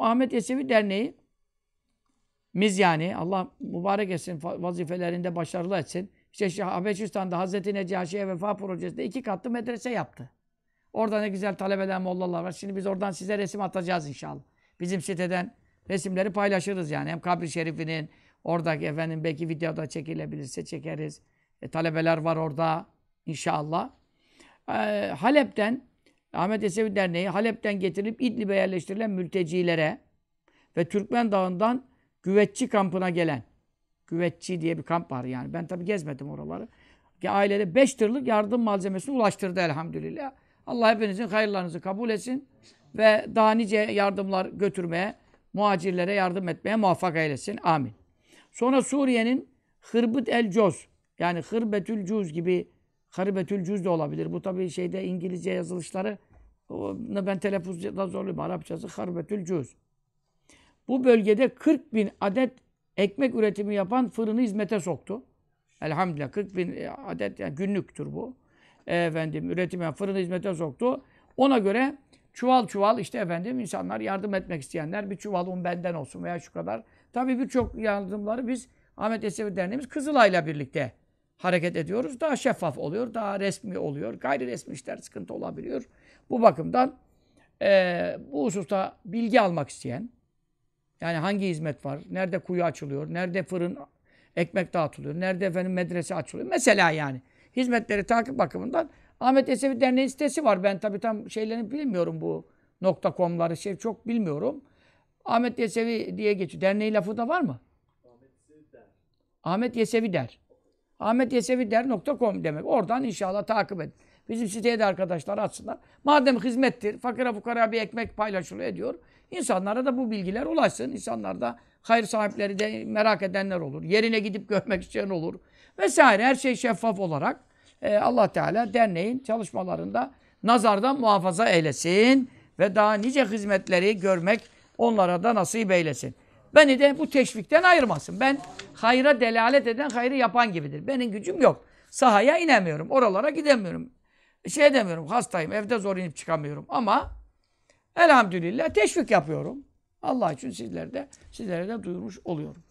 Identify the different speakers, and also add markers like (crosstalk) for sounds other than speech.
Speaker 1: Muhammed Yesevi Derneği miz yani Allah mübarek etsin vazifelerinde başarılı etsin. İşte Habeşistan'da Hazreti Necaşi'ye vefa projesinde iki katlı medrese yaptı. Orada ne güzel talebeler, mollalar var. Şimdi biz oradan size resim atacağız inşallah. Bizim siteden resimleri paylaşırız yani. Hem kabri şerifinin oradaki efendim belki videoda çekilebilirse çekeriz. E, talebeler var orada inşallah. E, Halep'ten Ahmet Yesevi Derneği Halep'ten getirilip İdlib'e yerleştirilen mültecilere ve Türkmen Dağı'ndan güvetçi kampına gelen güvetçi diye bir kamp var yani. Ben tabii gezmedim oraları. Ailede beş tırlık yardım malzemesini ulaştırdı elhamdülillah. Allah hepinizin hayırlarınızı kabul etsin ve daha nice yardımlar götürmeye, muhacirlere yardım etmeye muvaffak eylesin. Amin. Sonra Suriye'nin Hırbıt el Coz yani Hırbetül Cuz gibi Haribetül cüz de olabilir. Bu tabii şeyde İngilizce yazılışları ben telaffuzda zorluyum. Arapçası haribetül cüz. Bu bölgede 40 bin adet ekmek üretimi yapan fırını hizmete soktu. Elhamdülillah 40 bin e, adet yani günlüktür bu. Efendim üretim yani fırını hizmete soktu. Ona göre çuval çuval işte efendim insanlar yardım etmek isteyenler bir çuval un benden olsun veya şu kadar. Tabii birçok yardımları biz Ahmet Yesevi Derneğimiz Kızılay'la birlikte hareket ediyoruz. Daha şeffaf oluyor, daha resmi oluyor. Gayri resmi işler sıkıntı olabiliyor. Bu bakımdan e, bu hususta bilgi almak isteyen, yani hangi hizmet var, nerede kuyu açılıyor, nerede fırın ekmek dağıtılıyor, nerede efendim medrese açılıyor. Mesela yani hizmetleri takip bakımından Ahmet Yesevi Derneği sitesi var. Ben tabii tam şeylerini bilmiyorum bu nokta komları şey çok bilmiyorum. Ahmet Yesevi diye geçiyor. Derneği lafı da var mı? Ahmet Yesevi der. Ahmet Yesevi der ahmetyeseviler.com demek. Oradan inşallah takip edin. Bizim siteye de arkadaşlar atsınlar. Madem hizmettir, fakire fukaraya bir ekmek paylaşılıyor ediyor. İnsanlara da bu bilgiler ulaşsın. İnsanlar da hayır sahipleri de merak edenler olur. Yerine gidip (laughs) görmek isteyen olur. Vesaire her şey şeffaf olarak e, Allah Teala derneğin çalışmalarında nazardan muhafaza eylesin. Ve daha nice hizmetleri görmek onlara da nasip eylesin. Beni de bu teşvikten ayırmasın. Ben hayra delalet eden hayrı yapan gibidir. Benim gücüm yok. Sahaya inemiyorum. Oralara gidemiyorum. Şey demiyorum. Hastayım. Evde zor inip çıkamıyorum. Ama elhamdülillah teşvik yapıyorum. Allah için sizlere de, sizlere de duyurmuş oluyorum.